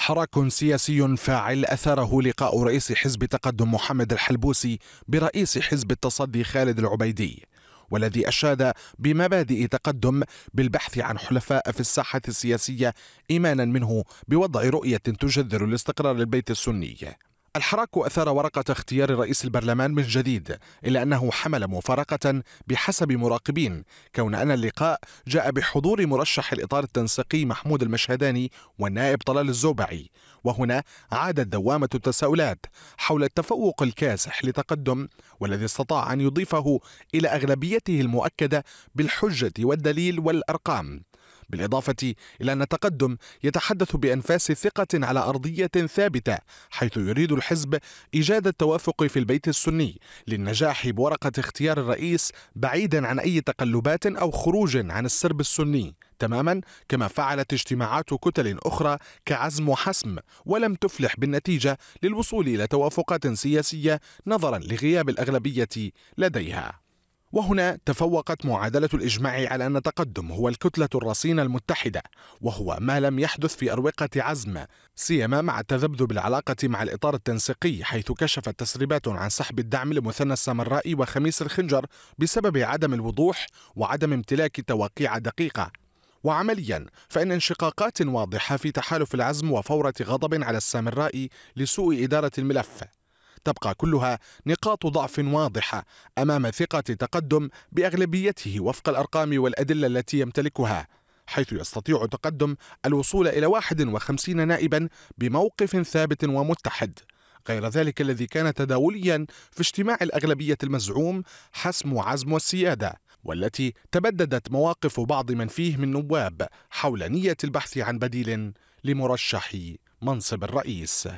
حراك سياسي فاعل أثاره لقاء رئيس حزب تقدم محمد الحلبوسي برئيس حزب التصدي خالد العبيدي والذي أشاد بمبادئ تقدم بالبحث عن حلفاء في الساحة السياسية إيمانا منه بوضع رؤية تجذر الاستقرار البيت السني الحراك أثار ورقة اختيار رئيس البرلمان من جديد إلا أنه حمل مفارقة بحسب مراقبين كون أن اللقاء جاء بحضور مرشح الإطار التنسيقي محمود المشهداني والنائب طلال الزوبعي وهنا عادت دوامة التساؤلات حول التفوق الكاسح لتقدم والذي استطاع أن يضيفه إلى أغلبيته المؤكدة بالحجة والدليل والأرقام بالإضافة إلى أن التقدم يتحدث بأنفاس ثقة على أرضية ثابتة حيث يريد الحزب إيجاد التوافق في البيت السني للنجاح بورقة اختيار الرئيس بعيدا عن أي تقلبات أو خروج عن السرب السني تماما كما فعلت اجتماعات كتل أخرى كعزم وحسم ولم تفلح بالنتيجة للوصول إلى توافقات سياسية نظرا لغياب الأغلبية لديها وهنا تفوقت معادلة الإجماع على أن التقدم هو الكتلة الرصينة المتحدة وهو ما لم يحدث في أروقة عزم سيما مع تذبذب العلاقة مع الإطار التنسيقي حيث كشفت تسريبات عن سحب الدعم لمثنى السامراء وخميس الخنجر بسبب عدم الوضوح وعدم امتلاك توقيع دقيقة وعمليا فإن انشقاقات واضحة في تحالف العزم وفورة غضب على السامراء لسوء إدارة الملف تبقى كلها نقاط ضعف واضحة أمام ثقة تقدم بأغلبيته وفق الأرقام والأدلة التي يمتلكها حيث يستطيع تقدم الوصول إلى 51 نائبا بموقف ثابت ومتحد غير ذلك الذي كان تداوليا في اجتماع الأغلبية المزعوم حسم عزم والسيادة والتي تبددت مواقف بعض من فيه من نواب حول نية البحث عن بديل لمرشح منصب الرئيس